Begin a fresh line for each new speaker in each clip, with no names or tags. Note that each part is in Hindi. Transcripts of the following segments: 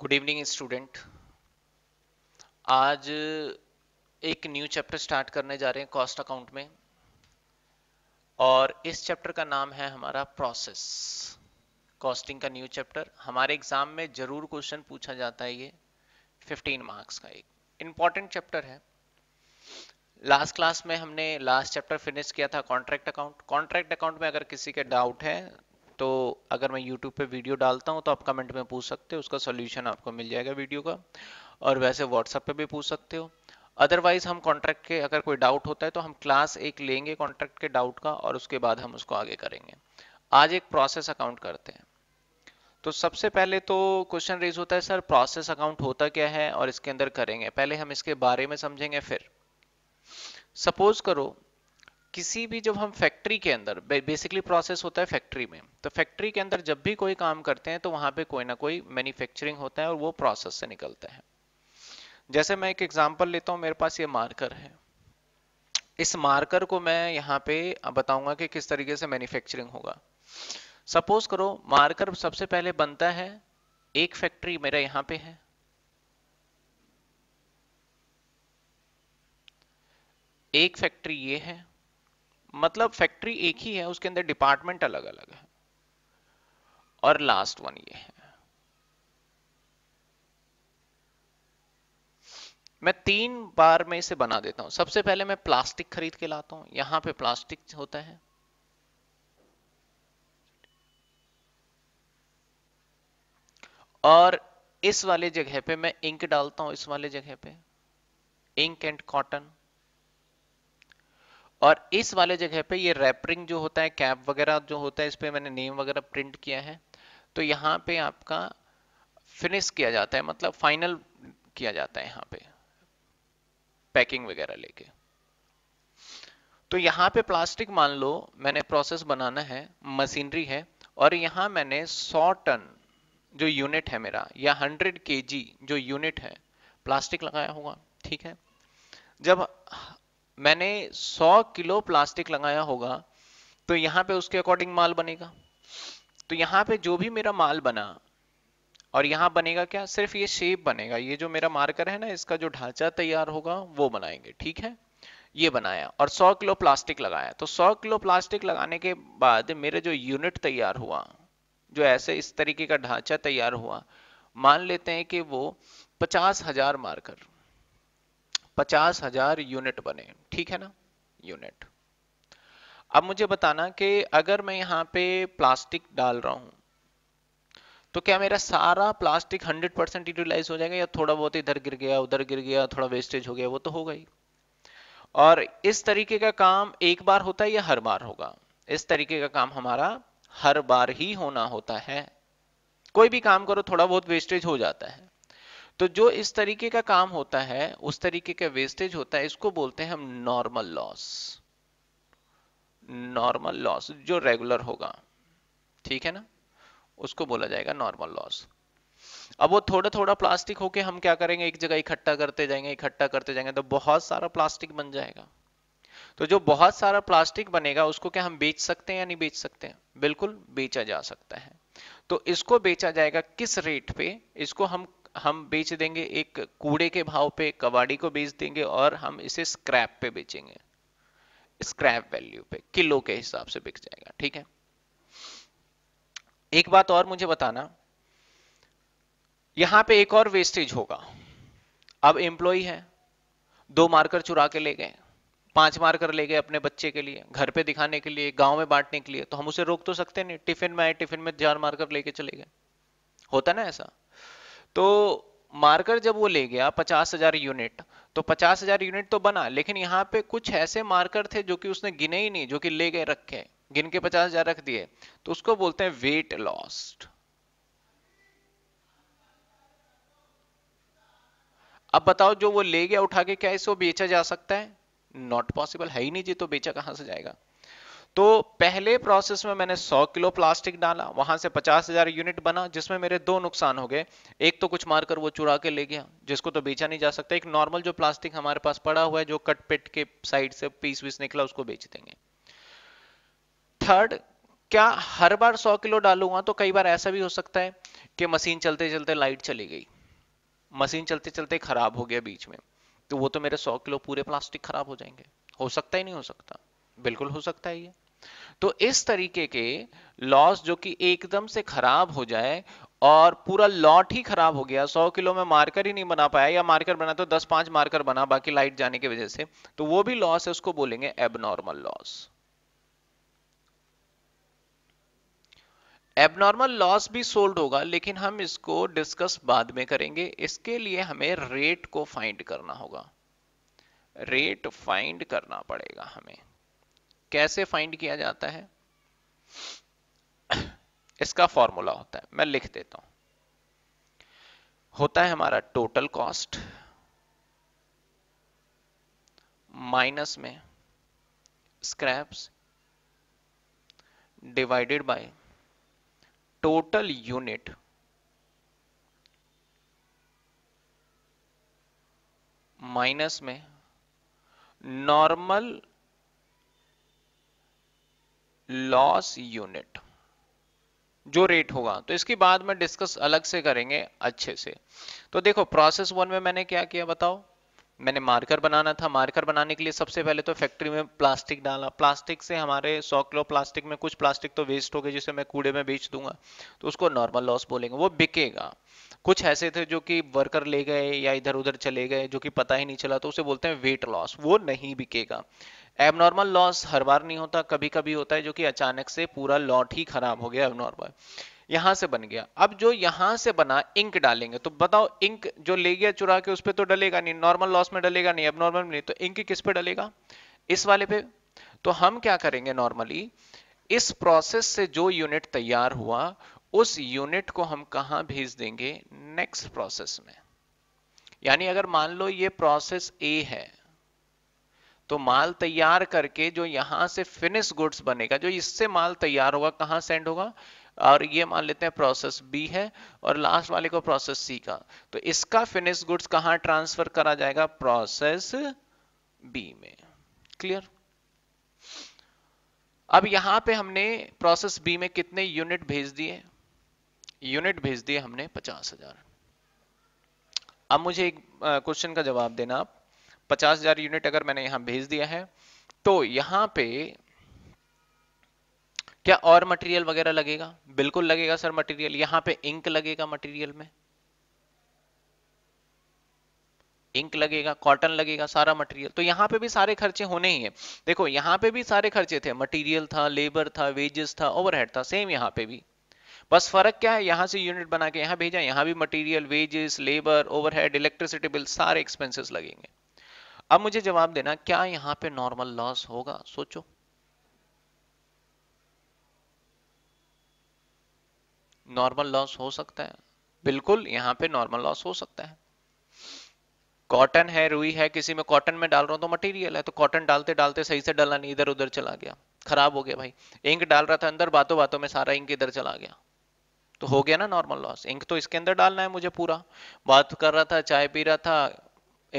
गुड इवनिंग स्टूडेंट आज एक न्यू चैप्टर स्टार्ट करने जा रहे हैं कॉस्ट अकाउंट में और इस चैप्टर का नाम है हमारा प्रोसेस कॉस्टिंग का न्यू चैप्टर हमारे एग्जाम में जरूर क्वेश्चन पूछा जाता है ये 15 मार्क्स का एक इंपॉर्टेंट चैप्टर है लास्ट क्लास में हमने लास्ट चैप्टर फिनिश किया था कॉन्ट्रैक्ट अकाउंट कॉन्ट्रैक्ट अकाउंट में अगर किसी के डाउट है तो अगर मैं यूट्यूब पे वीडियो डालता हूँ तो आप कमेंट में पूछ सकते हो उसका सोल्यूशन आपको मिल जाएगा वीडियो का और वैसे व्हाट्सअप पे भी पूछ सकते हो अदरवाइज हम कॉन्ट्रैक्ट के अगर कोई डाउट होता है तो हम क्लास एक लेंगे कॉन्ट्रैक्ट के डाउट का और उसके बाद हम उसको आगे करेंगे आज एक प्रोसेस अकाउंट करते हैं तो सबसे पहले तो क्वेश्चन रेज होता है सर प्रोसेस अकाउंट होता क्या है और इसके अंदर करेंगे पहले हम इसके बारे में समझेंगे फिर सपोज करो किसी भी जब हम फैक्ट्री के अंदर बेसिकली प्रोसेस होता है फैक्ट्री में तो फैक्ट्री के अंदर जब भी कोई काम करते हैं तो वहां पे कोई ना कोई मैन्युफैक्चरिंग होता है और वो प्रोसेस से निकलता है जैसे मैं एक एग्जांपल लेता हूं मेरे पास ये मार्कर है इस मार्कर को मैं यहाँ पे बताऊंगा कि किस तरीके से मैन्युफैक्चरिंग होगा सपोज करो मार्कर सबसे पहले बनता है एक फैक्ट्री मेरा यहाँ पे है एक फैक्ट्री ये है मतलब फैक्ट्री एक ही है उसके अंदर डिपार्टमेंट अलग अलग है और लास्ट वन ये है मैं तीन बार में इसे बना देता हूं सबसे पहले मैं प्लास्टिक खरीद के लाता हूं यहां पे प्लास्टिक होता है और इस वाले जगह पे मैं इंक डालता हूं इस वाले जगह पे इंक एंड कॉटन और इस वाले जगह पे ये रैपरिंग जो होता है कैप वगैरह जो होता है इस पर मैंने नेम वगैरह प्रिंट किया है तो यहाँ पे आपका फिनिश किया जाता है मतलब फाइनल किया जाता है यहाँ पे पैकिंग वगैरह लेके तो यहाँ पे प्लास्टिक मान लो मैंने प्रोसेस बनाना है मशीनरी है और यहाँ मैंने 100 टन जो यूनिट है मेरा या 100 केजी जो यूनिट है प्लास्टिक लगाया होगा ठीक है जब मैंने 100 किलो प्लास्टिक लगाया होगा तो यहाँ पे उसके अकॉर्डिंग माल बनेगा तो यहाँ पे जो भी मेरा माल बना और यहाँ बनेगा क्या सिर्फ ये शेप बनेगा ये जो मेरा मार्कर है ना इसका जो ढांचा तैयार होगा वो बनाएंगे ठीक है ये बनाया और 100 किलो प्लास्टिक लगाया तो 100 किलो प्लास्टिक लगाने के बाद मेरे जो यूनिट तैयार हुआ जो ऐसे इस तरीके का ढांचा तैयार हुआ मान लेते हैं कि वो पचास हजार मार्कर पचास हजार यूनिट बने ठीक है ना यूनिट अब मुझे बताना कि अगर मैं यहाँ पे प्लास्टिक डाल रहा हूं तो क्या मेरा सारा प्लास्टिक 100 परसेंट यूटिलाइज हो जाएगा या थोड़ा बहुत इधर गिर गया उधर गिर गया थोड़ा वेस्टेज हो गया वो तो होगा ही और इस तरीके का काम एक बार होता है या हर बार होगा इस तरीके का काम हमारा हर बार ही होना होता है कोई भी काम करो थोड़ा बहुत वेस्टेज हो जाता है तो जो इस तरीके का काम होता है उस तरीके का वेस्टेज होता है इसको बोलते हैं हम नॉर्मल लॉस नॉर्मल लॉस जो रेगुलर होगा ठीक है ना उसको बोला जाएगा नॉर्मल लॉस अब वो थोड़ा थोड़ा प्लास्टिक होके हम क्या करेंगे एक जगह इकट्ठा करते जाएंगे इकट्ठा करते जाएंगे तो बहुत सारा प्लास्टिक बन जाएगा तो जो बहुत सारा प्लास्टिक बनेगा उसको क्या हम बेच सकते हैं या नहीं बेच सकते हैं बिल्कुल बेचा जा सकता है तो इसको बेचा जाएगा किस रेट पे इसको हम हम बेच देंगे एक कूड़े के भाव पे कबाड़ी को बेच देंगे और हम इसे स्क्रैप पे बेचेंगे स्क्रैप वैल्यू पे किलो के हिसाब से बिक जाएगा ठीक है एक बात और मुझे बताना यहां पे एक और वेस्टेज होगा अब एम्प्लॉय है दो मार्कर चुरा के ले गए पांच मार्कर ले गए अपने बच्चे के लिए घर पे दिखाने के लिए गांव में बांटने के लिए तो हम उसे रोक तो सकते नहीं टिफिन में आए टिफिन में चार मार्कर लेके चले गए होता ना ऐसा तो मार्कर जब वो ले गया पचास हजार यूनिट तो पचास हजार यूनिट तो बना लेकिन यहाँ पे कुछ ऐसे मार्कर थे जो कि उसने गिने ही नहीं जो कि ले गए रखे गिन के पचास हजार रख दिए तो उसको बोलते हैं वेट लॉस्ट अब बताओ जो वो ले गया उठा के क्या इसको बेचा जा सकता है नॉट पॉसिबल है ही नहीं जी तो बेचा कहां से जाएगा तो पहले प्रोसेस में मैंने 100 किलो प्लास्टिक डाला वहां से 50,000 यूनिट बना जिसमें मेरे दो नुकसान हो गए एक तो कुछ मारकर वो चुरा के ले गया जिसको तो बेचा नहीं जा सकता एक नॉर्मल जो प्लास्टिक हमारे पास पड़ा हुआ है जो कट पिट के साइड से पीस वीस निकला उसको बेच देंगे थर्ड क्या हर बार सौ किलो डालूंगा तो कई बार ऐसा भी हो सकता है कि मशीन चलते चलते लाइट चली गई मशीन चलते चलते खराब हो गया बीच में तो वो तो मेरे 100 किलो पूरे प्लास्टिक खराब हो जाएंगे हो सकता ही नहीं हो सकता बिल्कुल हो सकता है ये तो इस तरीके के लॉस जो कि एकदम से खराब हो जाए और पूरा लॉट ही खराब हो गया 100 किलो में मार्कर ही नहीं बना पाया या मार्कर बना तो 10 पांच मार्कर बना बाकी लाइट जाने की वजह से तो वो भी लॉस है उसको बोलेंगे एबनॉर्मल लॉस एबनॉर्मल लॉस भी सोल्ड होगा लेकिन हम इसको डिस्कस बाद में करेंगे इसके लिए हमें रेट को फाइंड करना होगा रेट फाइंड करना पड़ेगा हमें कैसे फाइंड किया जाता है इसका फॉर्मूला होता है मैं लिख देता हूं होता है हमारा टोटल कॉस्ट माइनस में scraps divided by total unit minus में नॉर्मल लॉस यूनिट जो रेट होगा तो इसके बाद में डिस्कस अलग से करेंगे अच्छे से तो देखो प्रोसेस वन में मैंने क्या किया बताओ मैंने मार्कर बनाना था मार्कर बनाने के लिए सबसे पहले तो फैक्ट्री में प्लास्टिक डाला प्लास्टिक से हमारे 100 किलो प्लास्टिक में कुछ प्लास्टिक तो वेस्ट हो गए जिसे मैं कूड़े में बेच दूंगा तो उसको नॉर्मल लॉस बोलेंगे वो बिकेगा कुछ ऐसे थे जो कि वर्कर ले गए या इधर उधर चले गए जो कि पता ही नहीं चला तो उसे बोलते हैं वेट लॉस वो नहीं बिकेगा एबनॉर्मल लॉस हर बार नहीं होता कभी कभी होता है जो कि अचानक से पूरा लॉट ही खराब हो गया एबनॉर्मल यहां से बन गया अब जो यहां से बना इंक डालेंगे तो बताओ इंक जो ले गया चुरा के उस पर तो डलेगा नहीं नॉर्मल लॉस में डलेगा नहीं अब नॉर्मल नहीं तो इंक किस पे डलेगा इस वाले पे तो हम क्या करेंगे नॉर्मली इस प्रोसेस से जो यूनिट तैयार हुआ उस यूनिट को हम कहा भेज देंगे नेक्स्ट प्रोसेस में यानी अगर मान लो ये प्रोसेस ए है तो माल तैयार करके जो यहां से फिनिश गुड्स बनेगा जो इससे माल तैयार होगा कहां सेंड होगा और ये मान लेते हैं प्रोसेस बी है और लास्ट वाले को प्रोसेस सी का तो इसका फिनिश गुड्स कहा ट्रांसफर करा जाएगा प्रोसेस बी में क्लियर अब यहां पे हमने प्रोसेस बी में कितने यूनिट भेज दिए यूनिट भेज दिए हमने पचास हजार अब मुझे एक क्वेश्चन का जवाब देना आप पचास हजार यूनिट अगर मैंने यहां भेज दिया है तो यहां पे क्या और मटेरियल वगैरह लगेगा बिल्कुल लगेगा सर मटेरियल यहां पे इंक लगेगा मटेरियल में इंक लगेगा कॉटन लगेगा सारा मटेरियल तो यहाँ पे भी सारे खर्चे होने ही है देखो यहाँ पे भी सारे खर्चे थे मटेरियल था लेबर था वेजेस था ओवरहेड था सेम यहाँ पे भी बस फर्क क्या है यहां से यूनिट बना के यहां भेजा यहां भी material wages labour overhead electricity bill सारे एक्सपेंसेस लगेंगे अब मुझे जवाब देना क्या यहाँ पे नॉर्मल लॉस होगा सोचो नॉर्मल लॉस हो सकता है hmm. बिल्कुल यहाँ पे नॉर्मल लॉस हो सकता है कॉटन है रुई है किसी में कॉटन में डाल रहा हूँ तो मटेरियल है तो कॉटन डालते डालते सही से डाला नहीं इधर उधर चला गया खराब हो गया भाई इंक डाल रहा था अंदर बातों बातों में सारा इंक इधर चला गया तो हो गया ना नॉर्मल लॉस इंक तो इसके अंदर डालना है मुझे पूरा बात कर रहा था चाय पी रहा था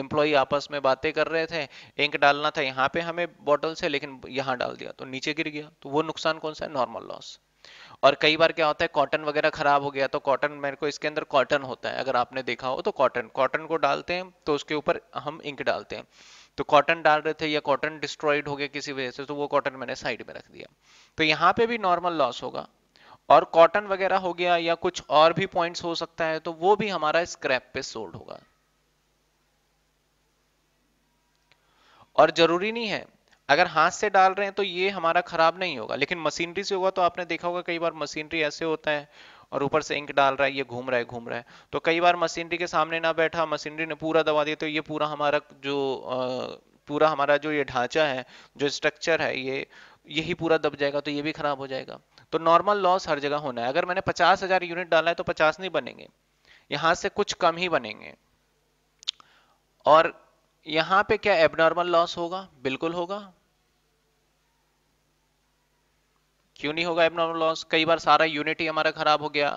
एम्प्लॉय आपस में बातें कर रहे थे इंक डालना था यहाँ पे हमें बॉटल से लेकिन यहाँ डाल दिया तो नीचे गिर गया तो वो नुकसान कौन सा है नॉर्मल लॉस और कई बार क्या होता है कॉटन वगैरह खराब हो गया तो कॉटन मेरे को इसके अंदर कॉटन होता है अगर आपने देखा हो तो कॉटन कॉटन को डालते हैं तो उसके ऊपर हम इंक डालते हैं तो कॉटन डाल रहे थे या कॉटन डिस्ट्रॉइड हो गया किसी वजह से तो वो कॉटन मैंने साइड में रख दिया तो यहाँ पे भी नॉर्मल लॉस होगा और कॉटन वगैरह हो गया या कुछ और भी पॉइंट्स हो सकता है तो वो भी हमारा स्क्रैप पे सोल्ड होगा और जरूरी नहीं है अगर हाथ से डाल रहे हैं तो ये हमारा खराब नहीं होगा लेकिन मशीनरी से होगा तो आपने देखा होगा कई बार मशीनरी ऐसे होता है और ऊपर से इंक डाल रहा है ये घूम रहा है घूम रहा है तो कई बार मशीनरी के सामने ना बैठा मशीनरी ने पूरा दबा दिया तो ये पूरा हमारा जो पूरा हमारा जो ये ढांचा है जो स्ट्रक्चर है ये यही पूरा दब जाएगा तो ये भी खराब हो जाएगा तो नॉर्मल लॉस हर जगह होना है अगर मैंने पचास हजार यूनिट डाला है तो पचास नहीं बनेंगे यहां से कुछ कम ही बनेंगे और यहां पे क्या एबनॉर्मल लॉस होगा बिल्कुल होगा क्यों नहीं होगा एबनॉर्मल लॉस कई बार सारा यूनिटी हमारा खराब हो गया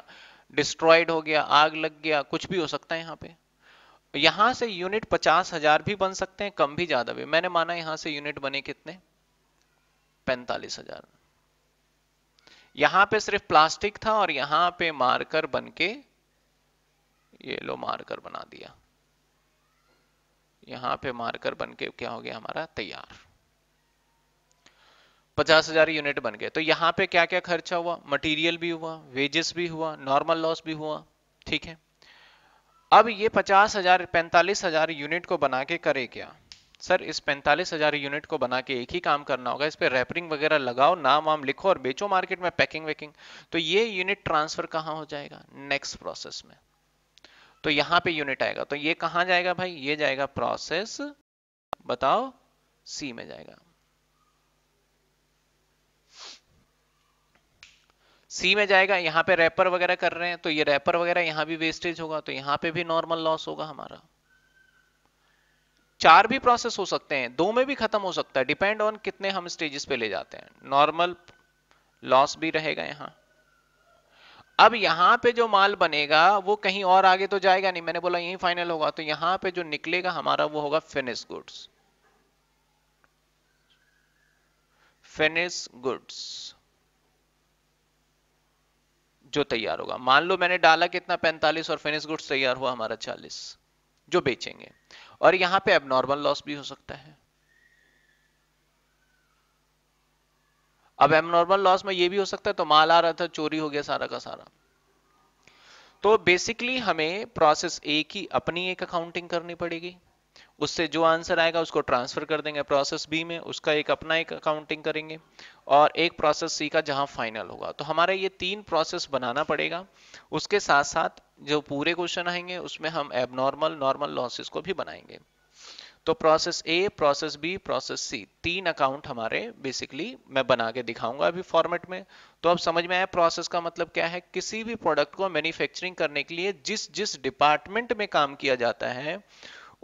डिस्ट्रॉयड हो गया आग लग गया कुछ भी हो सकता है यहाँ पे यहां से यूनिट पचास हजार भी बन सकते हैं कम भी ज्यादा भी मैंने माना यहां से यूनिट बने कितने पैंतालीस हजार यहां पे सिर्फ प्लास्टिक था और यहां पे मार्कर बन के ये लो मार्कर बना दिया यहां पे मार्कर बन के क्या हो गया हमारा तैयार पचास हजार यूनिट बन गए तो यहाँ पे क्या क्या खर्चा हुआ मटेरियल भी हुआ वेजेस भी हुआ नॉर्मल लॉस भी हुआ ठीक है अब ये पचास हजार पैंतालीस हजार यूनिट को बना के करे क्या सर इस पैंतालीस हजार यूनिट को बना के एक ही काम करना होगा इस पर रैपरिंग वगैरह लगाओ नाम वाम लिखो और बेचो मार्केट में पैकिंग वैकिंग तो ये यूनिट ट्रांसफर कहाँ हो जाएगा नेक्स्ट प्रोसेस में तो यहाँ पे यूनिट आएगा तो ये कहाँ जाएगा भाई ये जाएगा प्रोसेस बताओ सी में जाएगा सी में जाएगा यहाँ पे रैपर वगैरह कर रहे हैं तो ये रैपर वगैरह यहाँ भी वेस्टेज होगा तो यहाँ पे भी नॉर्मल लॉस होगा हमारा चार भी प्रोसेस हो सकते हैं दो में भी खत्म हो सकता है डिपेंड ऑन कितने हम स्टेजेस पे ले जाते हैं नॉर्मल लॉस भी रहेगा यहाँ अब यहाँ पे जो माल बनेगा वो कहीं और आगे तो जाएगा नहीं मैंने बोला यही फाइनल होगा तो यहाँ पे जो निकलेगा हमारा वो होगा फिनिश गुड्स फिनिश गुड्स जो तैयार होगा मान लो मैंने डाला कितना 45 और फिनिश गुड्स तैयार हुआ हमारा 40 जो बेचेंगे और यहां पे एबनॉर्मल लॉस भी हो सकता है अब एबनॉर्मल लॉस में ये भी हो सकता है तो माल आ रहा था चोरी हो गया सारा का सारा तो बेसिकली हमें प्रोसेस ए की अपनी एक अकाउंटिंग करनी पड़ेगी उससे जो आंसर आएगा उसको ट्रांसफर कर देंगे प्रोसेस बी में उसका एक अपना एक अकाउंटिंग करेंगे और एक प्रोसेस सी का जहां फाइनल होगा तो हमारा ये तीन प्रोसेस बनाना पड़ेगा उसके साथ साथ जो पूरे क्वेश्चन आएंगे उसमें हम एबनॉर्मल नॉर्मल लॉसेस को भी बनाएंगे तो process A process B process C तीन अकाउंट हमारे बेसिकली मैं बना के दिखाऊंगा अभी फॉर्मेट में तो अब समझ में आया प्रोसेस का मतलब क्या है किसी भी प्रोडक्ट को मैन्युफैक्चरिंग करने के लिए जिस जिस डिपार्टमेंट में काम किया जाता है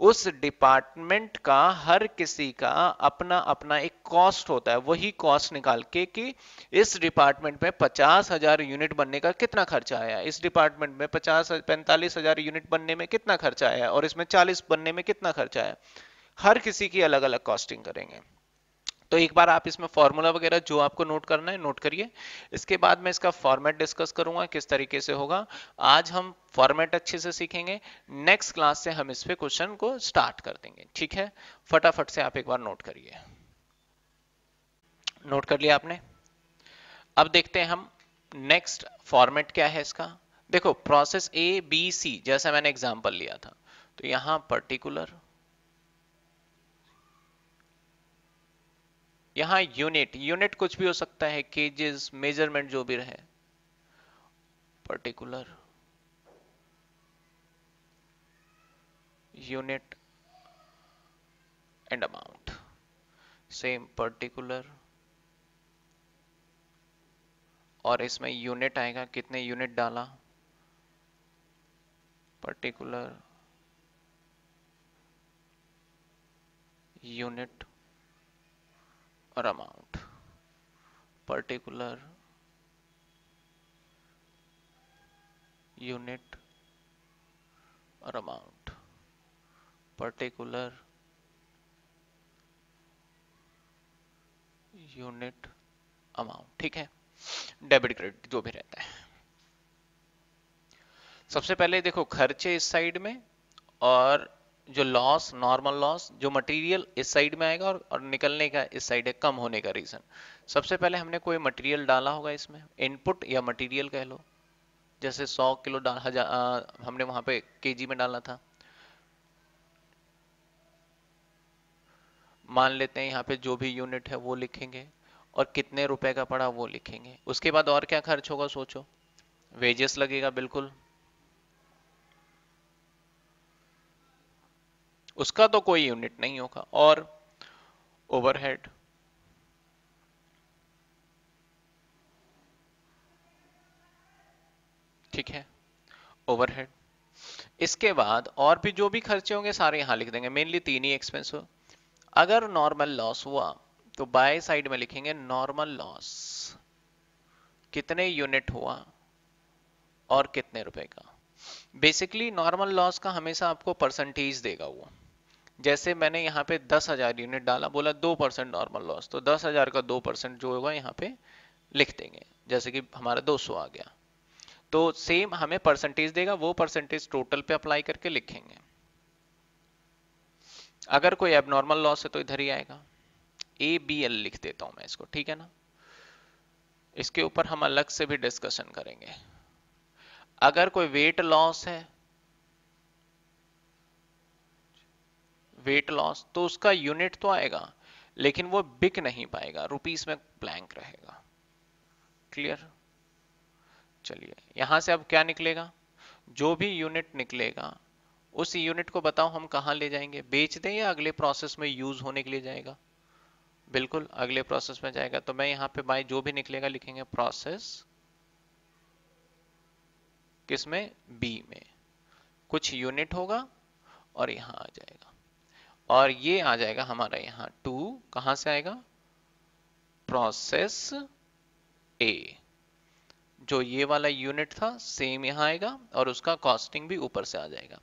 उस डिपार्टमेंट का हर किसी का अपना अपना एक कॉस्ट होता है वही कॉस्ट निकाल के कि इस डिपार्टमेंट में पचास हजार यूनिट बनने का कितना खर्चा आया इस डिपार्टमेंट में पचास पैंतालीस हजार यूनिट बनने में कितना खर्चा आया और इसमें चालीस बनने में कितना खर्चा आया हर किसी की अलग अलग कॉस्टिंग करेंगे तो एक बार आप इसमें फॉर्मूला वगैरह जो आपको नोट करना है नोट करिए इसके बाद मैं इसका फॉर्मेट डिस्कस करूंगा किस तरीके से होगा आज हम फॉर्मेट अच्छे से सीखेंगे नेक्स्ट क्लास से हम इस पे क्वेश्चन को स्टार्ट कर देंगे ठीक है फटाफट से आप एक बार नोट करिए नोट कर लिया आपने अब देखते हैं हम नेक्स्ट फॉर्मेट क्या है इसका देखो प्रोसेस ए बी सी जैसा मैंने एग्जाम्पल लिया था तो यहां पर्टिकुलर यहां यूनिट यूनिट कुछ भी हो सकता है केजेस मेजरमेंट जो भी रहे particular unit and amount same particular और इसमें यूनिट आएगा कितने यूनिट डाला particular unit or amount particular unit or amount particular unit amount ठीक है डेबिट क्रेडिट जो भी रहता है सबसे पहले देखो खर्चे इस साइड में और जो लॉस नॉर्मल लॉस जो मटेरियल इस साइड में आएगा और, और निकलने का इस साइड है कम होने का रीज़न सबसे पहले हमने कोई मटेरियल डाला होगा इसमें इनपुट या मटेरियल कह लो जैसे 100 किलो डाल हजार हमने वहां पे केजी में डाला था मान लेते हैं यहाँ पे जो भी यूनिट है वो लिखेंगे और कितने रुपए का पड़ा वो लिखेंगे उसके बाद और क्या खर्च होगा सोचो वेजेस लगेगा बिल्कुल उसका तो कोई यूनिट नहीं होगा और ओवरहेड ठीक है ओवरहेड इसके बाद और भी जो भी खर्चे होंगे सारे यहां लिख देंगे मेनली तीन ही एक्सपेंस हो अगर नॉर्मल लॉस हुआ तो बाय साइड में लिखेंगे नॉर्मल लॉस कितने यूनिट हुआ और कितने रुपए का बेसिकली नॉर्मल लॉस का हमेशा आपको परसेंटेज देगा वो जैसे मैंने यहाँ पे दस हजार यूनिट डाला बोला दो परसेंट नॉर्मल लॉस तो दस हजार का दो परसेंट जो होगा यहाँ पे लिख देंगे जैसे कि हमारा 200 आ गया तो सेम हमें परसेंटेज देगा वो परसेंटेज टोटल पे अप्लाई करके लिखेंगे अगर कोई एबनॉर्मल लॉस है तो इधर ही आएगा ए बी एल लिख देता हूं मैं इसको ठीक है ना इसके ऊपर हम अलग से भी डिस्कशन करेंगे अगर कोई वेट लॉस है वेट लॉस तो उसका यूनिट तो आएगा लेकिन वो बिक नहीं पाएगा रुपीस में ब्लैंक रहेगा क्लियर चलिए यहां से अब क्या निकलेगा जो भी यूनिट निकलेगा उस यूनिट को बताओ हम कहा ले जाएंगे बेच दें या अगले प्रोसेस में यूज होने के लिए जाएगा बिल्कुल अगले प्रोसेस में जाएगा तो मैं यहां पे बाई जो भी निकलेगा लिखेंगे प्रोसेस किसमें बी में कुछ यूनिट होगा और यहां आ जाएगा और ये आ जाएगा हमारा यहाँ टू कहाँ से आएगा प्रोसेस ए जो ये वाला यूनिट था सेम यहाँ आएगा और उसका कॉस्टिंग भी ऊपर से आ जाएगा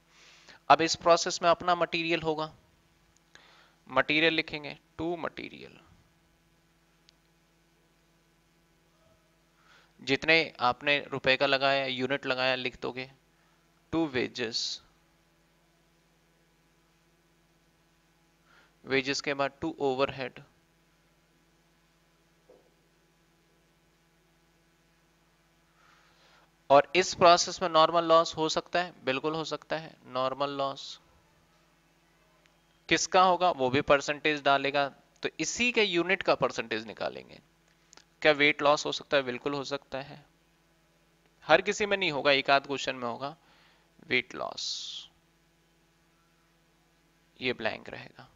अब इस प्रोसेस में अपना मटेरियल होगा मटेरियल लिखेंगे टू मटेरियल जितने आपने रुपए का लगाया यूनिट लगाया लिख दोगे टू वेजेस वेजेस के बाद टू ओवरहेड और इस प्रोसेस में नॉर्मल लॉस हो सकता है बिल्कुल हो सकता है नॉर्मल लॉस किसका होगा वो भी परसेंटेज डालेगा तो इसी के यूनिट का परसेंटेज निकालेंगे क्या वेट लॉस हो सकता है बिल्कुल हो सकता है हर किसी में नहीं होगा एक आध क्वेश्चन में होगा वेट लॉस ये ब्लैंक रहेगा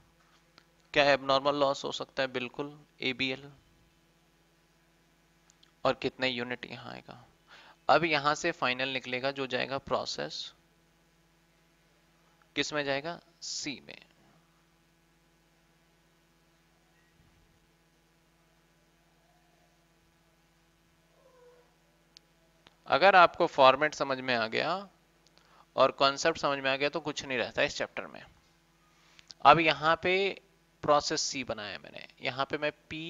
क्या एबनॉर्मल लॉस हो सकता है बिल्कुल एल और कितने यूनिट यहां आएगा अब यहां से फाइनल निकलेगा जो जाएगा प्रोसेस किस में जाएगा सी में अगर आपको फॉर्मेट समझ में आ गया और कॉन्सेप्ट समझ में आ गया तो कुछ नहीं रहता इस चैप्टर में अब यहाँ पे प्रोसेस सी बनाया मैंने यहाँ पे मैं पी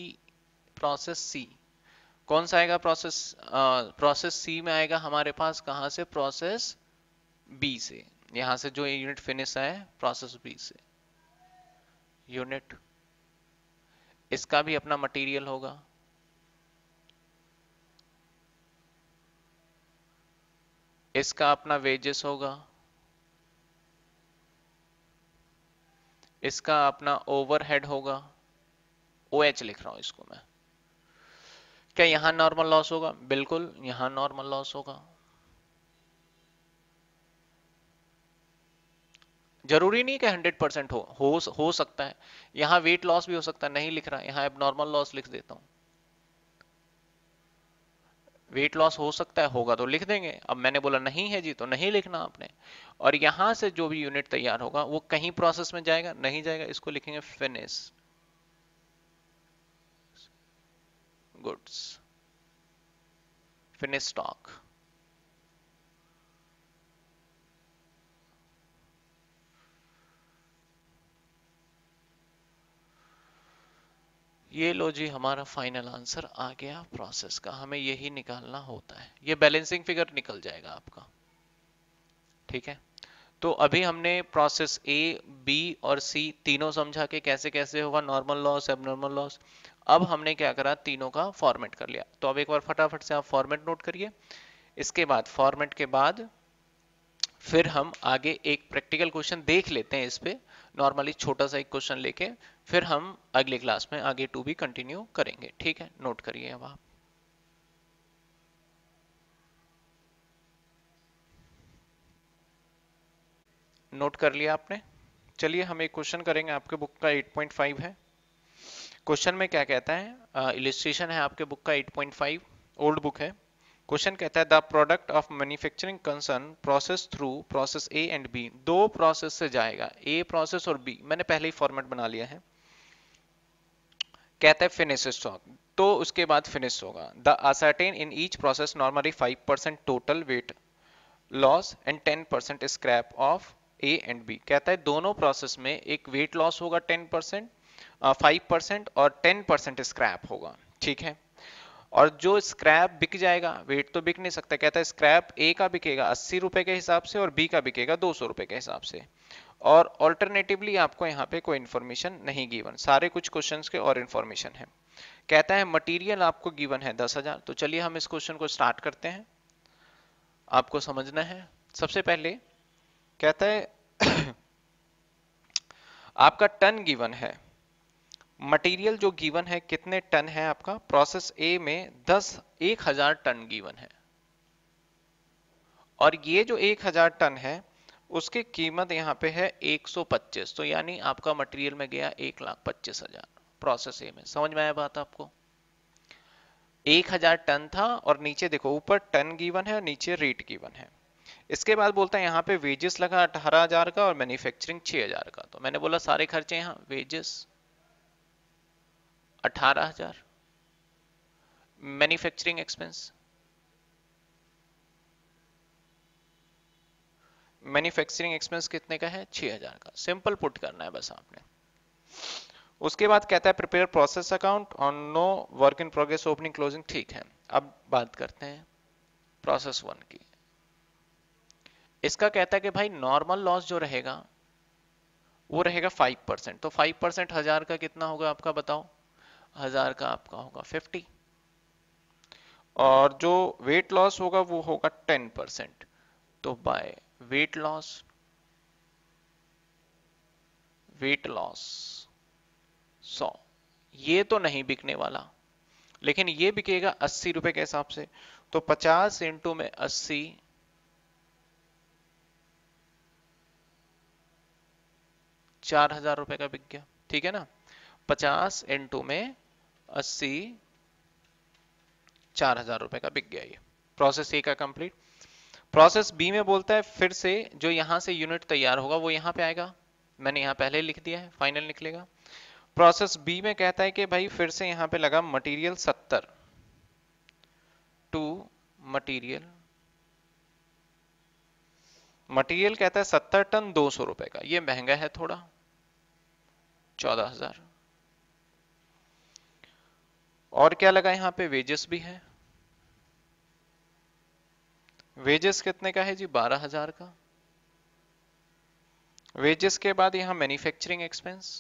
प्रोसेस सी कौन सा आएगा प्रोसेस प्रोसेस सी में आएगा हमारे पास कहाँ से प्रोसेस बी से यहाँ से जो यूनिट फिनिश है प्रोसेस बी से यूनिट इसका भी अपना मटेरियल होगा इसका अपना वेजेस होगा इसका अपना ओवरहेड होगा ओ OH लिख रहा हूं इसको मैं क्या यहां नॉर्मल लॉस होगा बिल्कुल यहां नॉर्मल लॉस होगा जरूरी नहीं कि 100 परसेंट हो, हो हो सकता है यहां वेट लॉस भी हो सकता है नहीं लिख रहा यहां एब नॉर्मल लॉस लिख देता हूं वेट लॉस हो सकता है होगा तो लिख देंगे अब मैंने बोला नहीं है जी तो नहीं लिखना आपने और यहाँ से जो भी यूनिट तैयार होगा वो कहीं प्रोसेस में जाएगा नहीं जाएगा इसको लिखेंगे फिनिश गुड्स फिनिश स्टॉक ये लो जी हमारा फाइनल आंसर आ गया प्रोसेस का हमें यही निकालना होता है ये बैलेंसिंग फिगर निकल जाएगा आपका ठीक है तो अभी हमने प्रोसेस ए बी और सी तीनों समझा के कैसे कैसे होगा नॉर्मल लॉस एबनॉर्मल लॉस अब हमने क्या करा तीनों का फॉर्मेट कर लिया तो अब एक बार फटाफट से आप फॉर्मेट नोट करिए इसके बाद फॉर्मेट के बाद फिर हम आगे एक प्रैक्टिकल क्वेश्चन देख लेते हैं इस पर नॉर्मली छोटा सा एक क्वेश्चन लेके फिर हम अगले क्लास में आगे टू भी कंटिन्यू करेंगे ठीक है नोट करिए अब आप नोट कर लिया आपने चलिए हम एक क्वेश्चन करेंगे आपके बुक का 8.5 है क्वेश्चन में क्या कहता है इलिस्ट्रेशन uh, है आपके बुक का 8.5 ओल्ड बुक है क्वेश्चन कहता है the product of manufacturing concern process through process A and B दो प्रोसेस से जाएगा ए प्रोसेस और बी मैंने पहले ही फॉर्मेट बना लिया है कहता है फिनिश स्टॉक तो उसके बाद फिनिश होगा the ascertain in each process normally 5% total weight loss and 10% scrap of A and B कहता है दोनों प्रोसेस में एक वेट लॉस होगा 10% 5% और 10% स्क्रैप होगा ठीक है और जो स्क्रैप बिक जाएगा वेट तो बिक नहीं सकता कहता है स्क्रैप ए का बिकेगा अस्सी रुपए के हिसाब से और बी का बिकेगा दो सौ रुपए के हिसाब से और ऑल्टरनेटिवली आपको यहाँ पे कोई इन्फॉर्मेशन नहीं गिवन सारे कुछ क्वेश्चंस के और इन्फॉर्मेशन है कहता है मटेरियल आपको गिवन है दस हजार तो चलिए हम इस क्वेश्चन को स्टार्ट करते हैं आपको समझना है सबसे पहले कहता है आपका टन गिवन है मटेरियल जो गिवन है कितने टन है आपका प्रोसेस ए में दस एक हजार टन गिवन है और ये जो एक हजार टन है उसकी कीमत यहाँ पे है 125 तो यानी आपका मटेरियल में गया एक लाख पच्चीस हजार प्रोसेस ए में समझ में आया बात आपको एक हजार टन था और नीचे देखो ऊपर टन गिवन है और नीचे रेट गिवन है इसके बाद बोलता है यहाँ पे वेजेस लगा अठारह हजार का और मैन्युफैक्चरिंग छह हजार का तो मैंने बोला सारे खर्चे यहाँ वेजेस अठारह हजार मैन्युफैक्चरिंग एक्सपेंस मैन्युफैक्चरिंग एक्सपेंस कितने का है 6000 का सिंपल पुट करना है बस आपने उसके बाद कहता है प्रिपेयर प्रोसेस अकाउंट और no work in progress opening closing ठीक है अब बात करते हैं प्रोसेस वन की इसका कहता है कि भाई नॉर्मल लॉस जो रहेगा वो रहेगा फाइव परसेंट तो फाइव परसेंट हजार का कितना होगा आपका बताओ हज़ार का आपका होगा फिफ्टी और जो वेट लॉस होगा वो होगा टेन परसेंट तो by weight loss weight loss सौ ये तो नहीं बिकने वाला लेकिन ये बिकेगा अस्सी रुपए के हिसाब से तो पचास इंटू में अस्सी चार हजार रुपए का बिक गया ठीक है ना पचास इंटू में अस्सी चार हजार रुपए का बिक गया ये प्रोसेस ए का कंप्लीट प्रोसेस बी में बोलता है फिर से जो यहां से यूनिट तैयार होगा वो यहां पे आएगा मैंने यहां पहले लिख दिया है फाइनल निकलेगा प्रोसेस बी में कहता है कि भाई फिर से यहां पे लगा मटेरियल सत्तर टू मटेरियल मटेरियल कहता है सत्तर टन दो सौ रुपए का ये महंगा है थोड़ा चौदह हजार और क्या लगा यहाँ पे वेजेस भी है वेजेस कितने का है जी बारह हजार का वेजेस के बाद यहां मैन्युफैक्चरिंग एक्सपेंस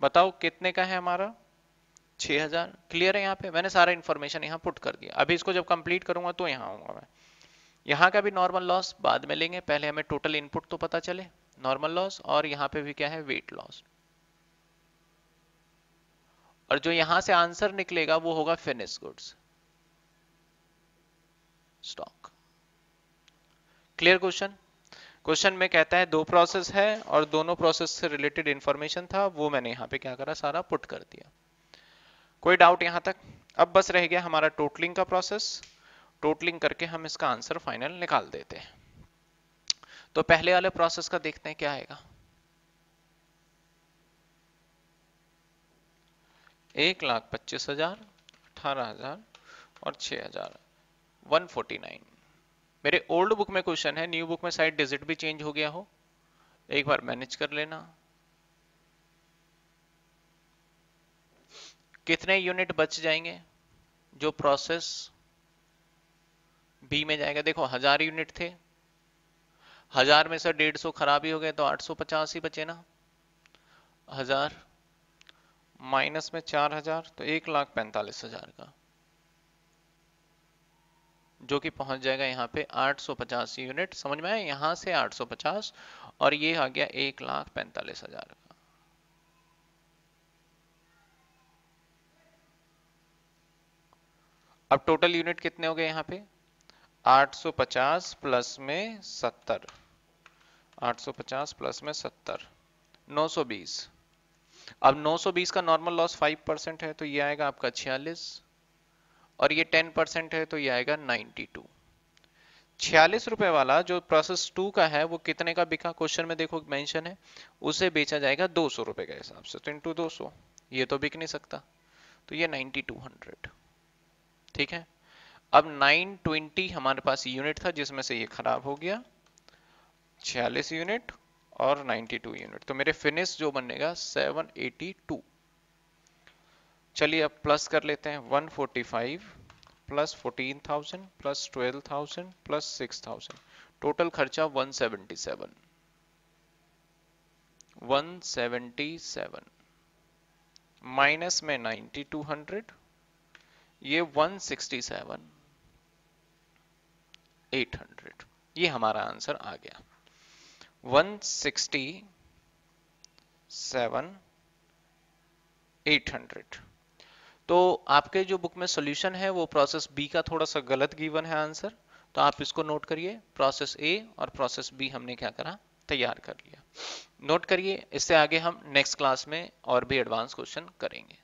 बताओ कितने का है हमारा 6000 क्लियर है यहाँ पे मैंने सारा इन्फॉर्मेशन यहाँ पुट कर दिया अभी इसको जब कंप्लीट करूंगा तो यहां आऊंगा मैं यहाँ का भी नॉर्मल लॉस बाद में लेंगे पहले हमें टोटल इनपुट तो पता चले नॉर्मल लॉस और यहाँ पे भी क्या है वेट लॉस और जो यहां से आंसर निकलेगा वो होगा finish goods stock clear question question में कहता है दो प्रोसेस है और दोनों प्रोसेस से रिलेटेड इंफॉर्मेशन था वो मैंने यहाँ पे क्या करा सारा पुट कर दिया कोई डाउट यहाँ तक अब बस रह गया हमारा टोटलिंग का प्रोसेस टोटलिंग करके हम इसका आंसर फाइनल निकाल देते हैं तो पहले वाले प्रोसेस का देखते हैं क्या आएगा एक लाख पच्चीस हजार अठारह हजार और छह हजार वन फोर्टी नाइन मेरे ओल्ड बुक में क्वेश्चन है न्यू बुक में साइड डिजिट भी चेंज हो गया हो एक बार मैनेज कर लेना कितने यूनिट बच जाएंगे जो प्रोसेस बी में जाएगा देखो हजार यूनिट थे हजार में से डेढ़ सौ खराब ही हो गए तो आठ सौ पचास ही बचे ना हजार माइनस में चार हजार तो एक लाख पैंतालीस हजार का जो कि पहुंच जाएगा यहाँ पे 850 यूनिट समझ में आया यहां से 850 और ये आ गया एक लाख पैंतालीस हजार का अब टोटल यूनिट कितने हो गए यहाँ पे 850 प्लस में 70 850 प्लस में 70 920 अब 920 का नॉर्मल लॉस 5 परसेंट है तो ये आएगा आपका छियालीस और ये 10 परसेंट है तो ये आएगा 92 टू छियालीस रुपए वाला जो प्रोसेस टू का है वो कितने का बिका क्वेश्चन में देखो मेंशन है उसे बेचा जाएगा दो सौ के हिसाब से तो इंटू दो ये तो बिक नहीं सकता तो ये नाइनटी ठीक है अब 920 हमारे पास यूनिट था जिसमें से ये खराब हो गया 46 यूनिट और 92 यूनिट तो मेरे फिनिश जो बनेगा 782 चलिए अब प्लस कर लेते हैं 145 प्लस 14,000 प्लस 12,000 प्लस 6,000 टोटल खर्चा 177 177 माइनस में 9200 ये 167 800 ये हमारा आंसर आ गया 160 800 तो आपके जो बुक में सॉल्यूशन है वो प्रोसेस बी का थोड़ा सा गलत गिवन है आंसर तो आप इसको नोट करिए प्रोसेस ए और प्रोसेस बी हमने क्या करा तैयार कर लिया नोट करिए इससे आगे हम नेक्स्ट क्लास में और भी एडवांस क्वेश्चन करेंगे